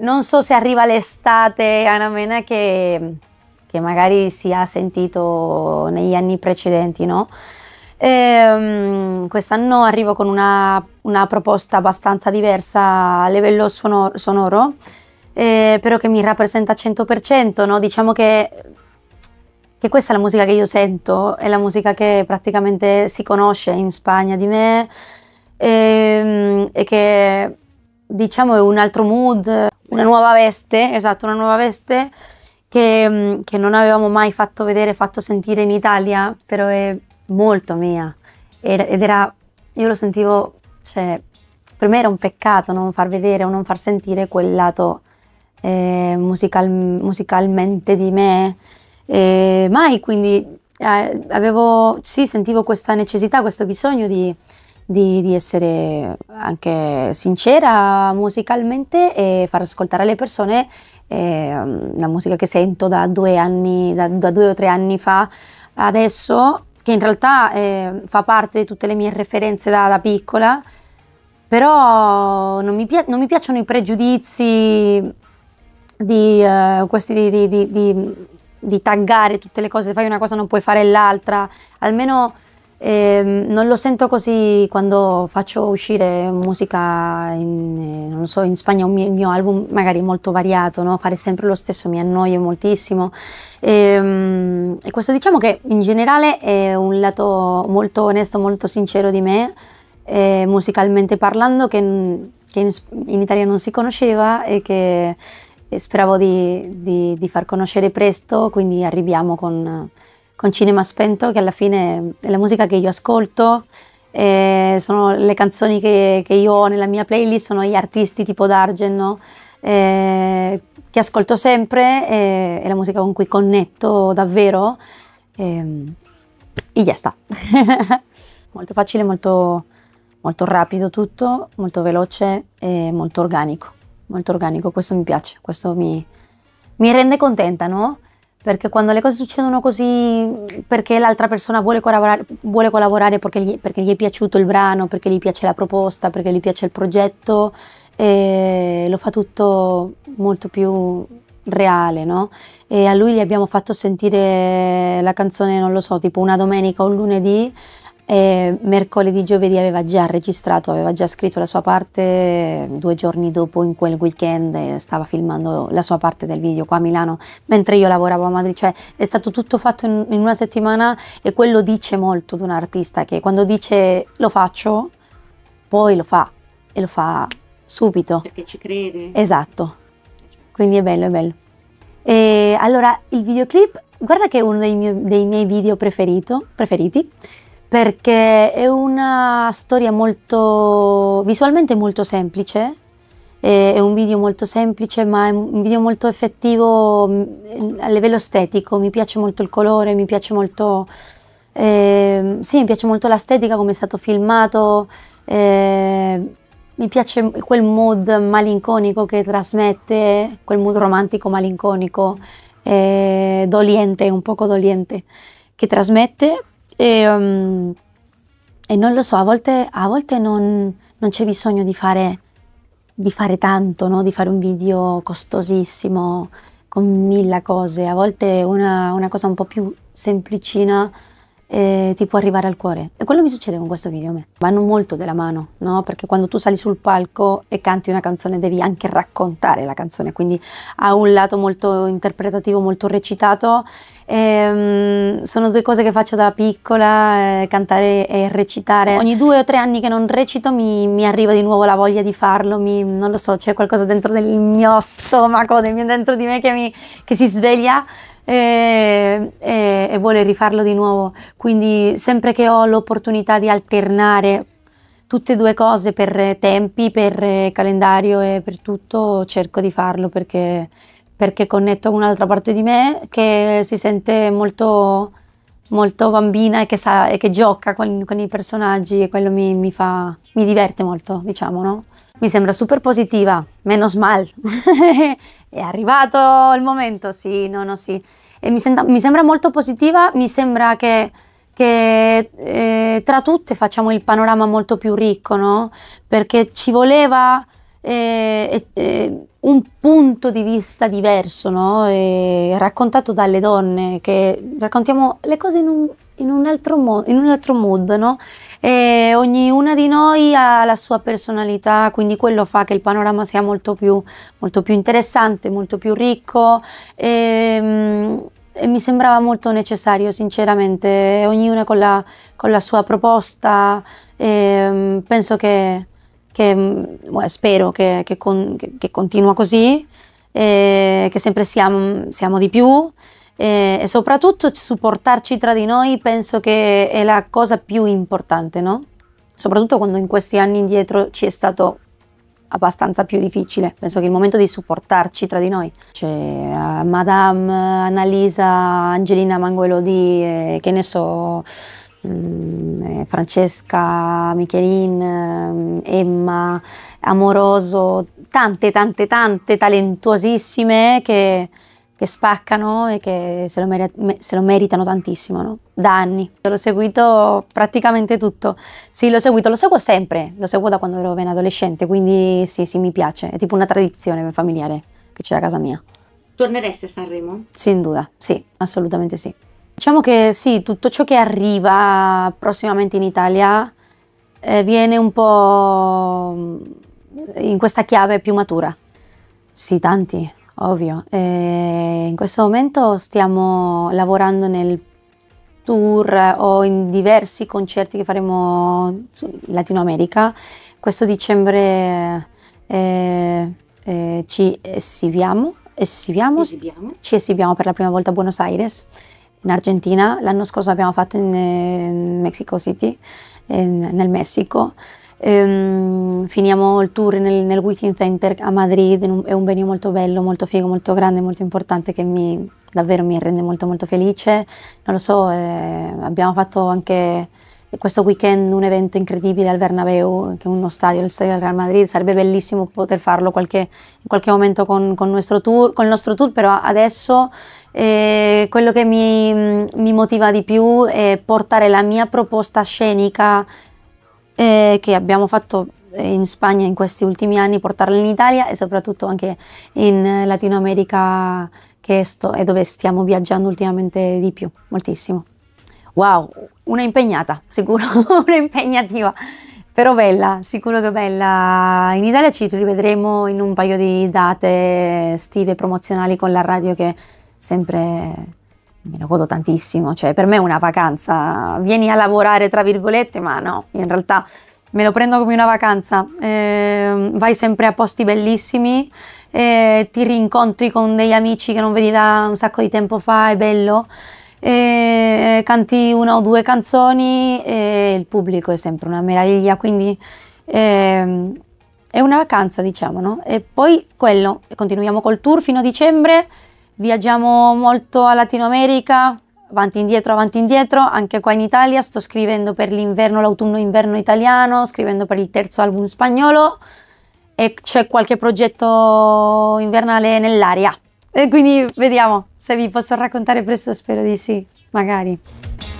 non so se arriva l'estate, Anna Mena, che, che magari si ha sentito negli anni precedenti, no? Um, quest'anno arrivo con una, una, proposta abbastanza diversa a livello sonoro, sonoro eh, però che mi rappresenta 100%, no? diciamo che, che, questa è la musica che io sento, è la musica che praticamente si conosce in Spagna di me e, ehm, e che diciamo è un altro mood, una nuova veste, esatto, una nuova veste che, mm, che, non avevamo mai fatto vedere, fatto sentire in Italia, però è molto mia. Ed era, io lo sentivo, cioè, per me era un peccato non far vedere o non far sentire quel lato eh, musical, musicalmente di me, eh, mai, quindi eh, avevo, sì, sentivo questa necessità, questo bisogno di di, di essere anche sincera musicalmente e far ascoltare alle persone eh, la musica che sento da due, anni, da, da due o tre anni fa adesso, che in realtà eh, fa parte di tutte le mie referenze da, da piccola, però non mi, non mi, piacciono i pregiudizi di eh, questi di, di, di, di taggare tutte le cose, fai una cosa non puoi fare l'altra, almeno e ehm, non lo sento così quando faccio uscire musica in, eh, so, in Spagna, un mio, il mio album magari molto variato, no? fare sempre lo stesso mi annoia moltissimo. E, ehm, e, questo diciamo che in generale è un lato molto onesto, molto sincero di me, eh, musicalmente parlando, che, che in, in, Italia non si conosceva e che speravo di, di, di far conoscere presto, quindi arriviamo con con Cinema Spento, che alla fine è la musica che io ascolto, eh, sono le canzoni che, che, io ho nella mia playlist, sono gli artisti tipo Dargen, no? eh, che ascolto sempre, eh, è la musica con cui connetto davvero. e ya sta. molto facile, molto, molto rapido tutto, molto veloce e molto organico. Molto organico, questo mi piace, questo mi, mi rende contenta, no? Perché quando le cose succedono così, perché l'altra persona vuole collaborare, vuole collaborare perché, gli, perché, gli, è piaciuto il brano, perché gli piace la proposta, perché gli piace il progetto, lo fa tutto molto più reale, no? E a lui gli abbiamo fatto sentire la canzone, non lo so, tipo una domenica o un lunedì, e mercoledì, giovedì aveva già registrato, aveva già scritto la sua parte, due giorni dopo in quel weekend stava filmando la sua parte del video qua a Milano, mentre io lavoravo a Madrid, cioè è stato tutto fatto in, in una settimana e quello dice molto di un artista che quando dice lo faccio, poi lo fa e lo fa subito. Perché ci crede. Esatto, quindi è bello, è bello. E allora il videoclip, guarda che è uno dei, mio, dei miei video preferito, preferiti perché è una storia molto visualmente molto semplice, è un video molto semplice ma è un video molto effettivo mm, a livello estetico, mi piace molto il colore, mi piace molto, eh, sì, mi piace molto l'estetica come è stato filmato, eh, mi piace quel mood malinconico che trasmette, quel mood romantico malinconico, eh, doliente, un poco doliente, che trasmette e, um, e non lo so, a volte, a volte non, non c'è bisogno di fare, di fare tanto, no? di fare un video costosissimo con mille cose, a volte una, una cosa un po' più semplicina eh, ti può arrivare al cuore. E quello mi succede con questo video a me. Vanno molto della mano, no? Perché quando tu sali sul palco e canti una canzone devi anche raccontare la canzone, quindi ha un lato molto interpretativo, molto recitato. Ehm, sono due cose che faccio da piccola, eh, cantare e recitare. Ogni due o tre anni che non recito mi, mi arriva di nuovo la voglia di farlo, mi, non lo so, c'è qualcosa dentro del mio stomaco, dentro di me che, mi, che si sveglia e, e, e vuole rifarlo di nuovo. Quindi sempre che ho l'opportunità di alternare tutte e due cose per eh, tempi, per eh, calendario e per tutto, cerco di farlo perché, perché connetto con un'altra parte di me che si sente molto, molto bambina e che, sa, e che gioca con, con, i personaggi e quello mi, mi, fa, mi diverte molto, diciamo, no? Mi sembra super positiva, meno mal. È arrivato il momento, sì, no, no, sì e mi, senta, mi sembra molto positiva, mi sembra che, che eh, tra tutte facciamo il panorama molto più ricco, no? Perché ci voleva eh, eh, un punto di vista diverso, no? eh, raccontato dalle donne, che raccontiamo le cose in un, in un, altro, mo- in un altro, mood. No? ognuna di noi ha la sua personalità, quindi quello fa che il panorama sia molto più, molto più interessante, molto più ricco. Ehm, e mi sembrava molto necessario, sinceramente, ognuna con la, con la sua proposta. Ehm, penso che che mm, beh, spero che, che, con, che, che, continua così, eh, che sempre siamo, siamo di più eh, e soprattutto supportarci tra di noi penso che è la cosa più importante, no? Soprattutto quando in questi anni indietro ci è stato abbastanza più difficile. Penso che il momento di supportarci tra di noi. C'è eh, Madame, Annalisa, Angelina Manguelodi, eh, che ne so, Mm, eh, Francesca, Michelin, mm, Emma, Amoroso, tante, tante, tante talentuosissime che, che spaccano e che se lo, mer se lo meritano tantissimo, no? da anni. L'ho seguito praticamente tutto. Sì, l'ho seguito, lo seguo sempre, lo seguo da quando ero ben adolescente, quindi sì, sì, mi piace. È tipo una tradizione familiare che c'è a casa mia. Torneresti a Sanremo? Sin duda, sì, assolutamente sì. Diciamo che sì, tutto ciò che arriva prossimamente in Italia eh, viene un po' mm, in questa chiave più matura. Sì, tanti, ovvio. E in questo momento stiamo lavorando nel tour o in diversi concerti che faremo in Latino America. Questo dicembre eh, eh, ci esibiamo, esibiamo, esibiamo, ci esibiamo per la prima volta a Buenos Aires in Argentina, l'anno scorso abbiamo fatto in, eh, in Mexico City, in, nel Messico. Ehm, finiamo il tour nel, nel Within Center a Madrid, un, è un venue molto bello, molto figo, molto grande, molto importante che mi, davvero mi rende molto molto felice. Non lo so, eh, abbiamo fatto anche questo weekend un evento incredibile al Bernabeu, che è uno stadio, lo stadio del Real Madrid, sarebbe bellissimo poter farlo qualche, in qualche momento con, con, tour, con il nostro tour, però adesso eh, quello che mi, mm, mi, motiva di più è portare la mia proposta scenica eh, che abbiamo fatto eh, in Spagna in questi ultimi anni, portarla in Italia e soprattutto anche in Latino America che è, sto, è dove stiamo viaggiando ultimamente di più, moltissimo. Wow, una impegnata, sicuro, una impegnativa, però bella, sicuro che bella. In Italia ci rivedremo in un paio di date estive promozionali con la radio che sempre me lo godo tantissimo, cioè per me è una vacanza, vieni a lavorare tra virgolette, ma no, in realtà me lo prendo come una vacanza, eh, vai sempre a posti bellissimi, eh, ti rincontri con degli amici che non vedi da un sacco di tempo fa, è bello e eh, canti una o due canzoni e il pubblico è sempre una meraviglia, quindi eh, è una vacanza diciamo, no? E poi quello, continuiamo col tour fino a dicembre, viaggiamo molto a Latino America, avanti e indietro, avanti e indietro, anche qua in Italia sto scrivendo per l'inverno, l'autunno-inverno italiano, scrivendo per il terzo album spagnolo e c'è qualche progetto invernale nell'aria. E quindi vediamo se vi posso raccontare presto, spero di sì, magari.